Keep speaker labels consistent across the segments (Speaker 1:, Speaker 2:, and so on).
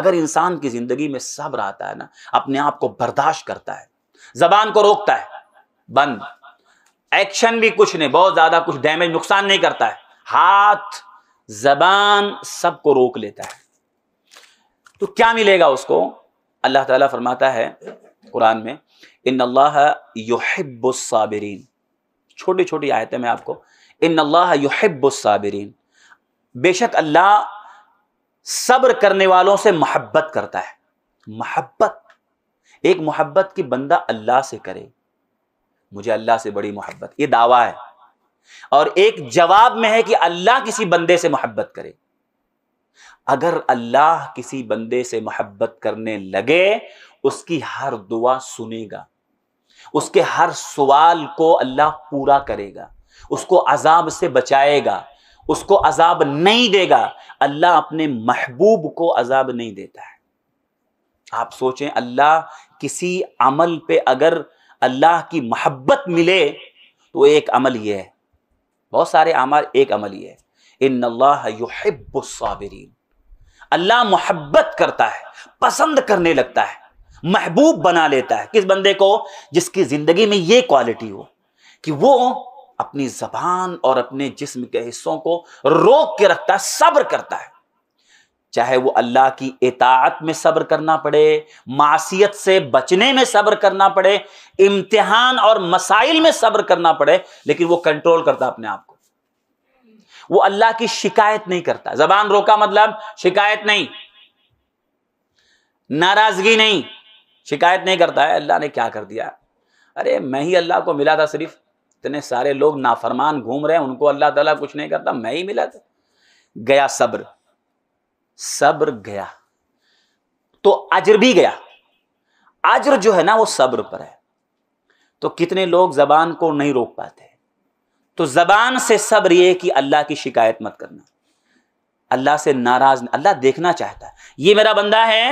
Speaker 1: अगर इंसान की ज़िंदगी में सब्र आता है ना अपने आप को बर्दाश्त करता है ज़बान को रोकता है बंद एक्शन भी कुछ नहीं बहुत ज़्यादा कुछ डैमेज नुकसान नहीं करता है हाथ जबान सबको रोक लेता है तो क्या मिलेगा उसको अल्लाह ताला फरमाता है कुरान में इन अल्लाह छोटी छोटी आयतें मैं आपको इन अल्लाह युहिब्बुसाबिरीन बेशक अल्लाह सब्र करने वालों से मोहब्बत करता है मोहब्बत एक मोहब्बत की बंदा अल्लाह से करे मुझे अल्लाह से बड़ी मोहब्बत ये दावा है और एक जवाब में है कि अल्लाह किसी बंदे से मोहब्बत करे अगर अल्लाह किसी बंदे से मोहब्बत करने लगे उसकी हर दुआ सुनेगा उसके हर सवाल को अल्लाह पूरा करेगा उसको अजाब से बचाएगा उसको अजाब नहीं देगा अल्लाह अपने महबूब को अजाब नहीं देता है आप सोचें अल्लाह किसी अमल पे अगर अल्लाह की मोहब्बत मिले तो एक अमल ये है बहुत सारे अमल एक अमल ये है इन अल्लाह मोहब्बत करता है पसंद करने लगता है महबूब बना लेता है किस बंदे को जिसकी ज़िंदगी में ये क्वालिटी हो कि वो अपनी जबान और अपने जिस्म के हिस्सों को रोक के रखता है सब्र करता है चाहे वो अल्लाह की इतात में सब्र करना पड़े मासीत से बचने में सब्र करना पड़े इम्तिहान और मसाइल में सब्र करना पड़े लेकिन वो कंट्रोल करता अपने आप को वो अल्लाह की शिकायत नहीं करता जबान रोका मतलब शिकायत नहीं नाराजगी नहीं शिकायत नहीं करता है अल्लाह ने क्या कर दिया अरे मैं ही अल्लाह को मिला था सिर्फ इतने सारे लोग नाफरमान घूम रहे हैं उनको अल्लाह ताला कुछ नहीं करता मैं ही मिला था गया सब्र सब्र गया तो अजर भी गया अजर जो है ना वो सब्र पर है तो कितने लोग जबान को नहीं रोक पाते तो जबान से सब्र ये कि अल्लाह की शिकायत मत करना अल्लाह से नाराज अल्लाह देखना चाहता है ये मेरा बंदा है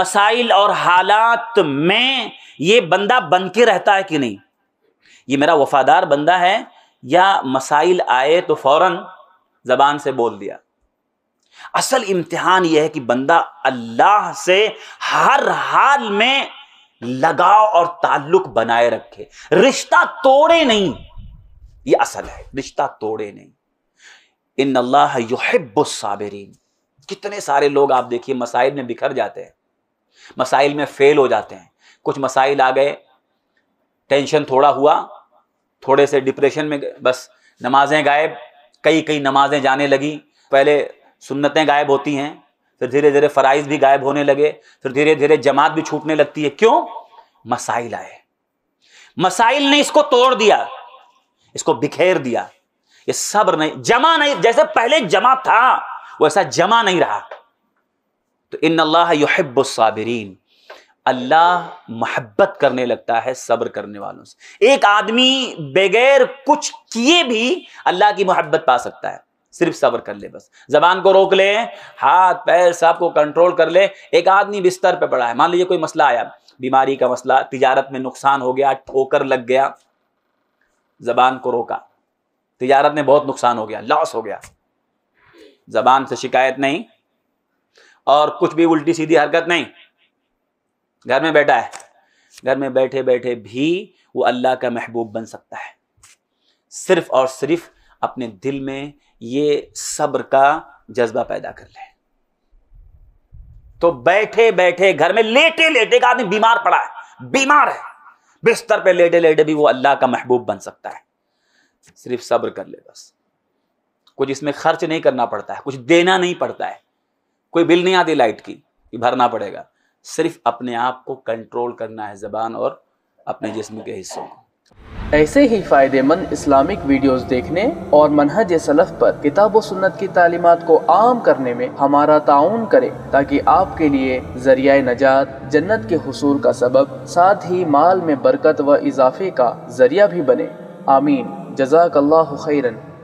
Speaker 1: मसाइल और हालात में ये बंदा बन के रहता है कि नहीं ये मेरा वफादार बंदा है या मसाइल आए तो फौरन ज़बान से बोल दिया असल इम्तिहान यह है कि बंदा अल्लाह से हर हाल में लगाव और ताल्लुक बनाए रखे रिश्ता तोड़े नहीं ये असल है रिश्ता तोड़े नहीं इन अल्लाह साबिरीन कितने सारे लोग आप देखिए मसाइल में बिखर जाते हैं मसाइल में फेल हो जाते हैं कुछ मसाइल आ गए टेंशन थोड़ा हुआ थोड़े से डिप्रेशन में बस नमाजें गायब कई कई नमाजें जाने लगी पहले सुन्नतें गायब होती हैं फिर धीरे धीरे फ़राइज भी गायब होने लगे फिर धीरे धीरे जमात भी छूटने लगती है क्यों मसाइल आए मसाइल ने इसको तोड़ दिया इसको बिखेर दिया ये सब्र नहीं जमा नहीं जैसे पहले जमा था वैसा जमा नहीं रहा तो इन अल्लाह युहिब्बुसाबिरीन अल्लाह मोहब्बत करने लगता है सब्र करने वालों से एक आदमी बगैर कुछ किए भी अल्लाह की मोहब्बत पा सकता है सिर्फ सब्र कर ले बस जबान को रोक ले हाथ पैर सब को कंट्रोल कर ले एक आदमी बिस्तर पे पड़ा है मान लीजिए कोई मसला आया बीमारी का मसला तिजारत में नुकसान हो गया ठोकर लग गया जबान को रोका तिजारत में बहुत नुकसान हो गया लॉस हो गया जबान से शिकायत नहीं और कुछ भी उल्टी सीधी हरकत नहीं घर में बैठा है घर में बैठे बैठे भी वो अल्लाह का महबूब बन सकता है सिर्फ और सिर्फ अपने दिल में ये सब्र का जज्बा पैदा कर ले तो बैठे बैठे घर में लेटे लेटे का आदमी बीमार पड़ा है बीमार है बिस्तर पे लेटे लेटे भी वो अल्लाह का महबूब बन सकता है सिर्फ सब्र कर ले बस कुछ इसमें खर्च नहीं करना पड़ता है कुछ देना नहीं पड़ता है कोई बिल नहीं आती लाइट की भरना पड़ेगा सिर्फ अपने आप को कंट्रोल करना है ज़बान और अपने जिसम के हिस्सों को ऐसे ही फ़ायदेमंद इस्लामिक वीडियोस देखने और मनहज सलफ़ पर किताब व सुन्नत की तालीमत को आम करने में हमारा ताउन करें ताकि आपके लिए जरिया नजात जन्नत के हसूल का सबब साथ ही माल में बरकत व इजाफे का जरिया भी बने आमीन जजाक खैरन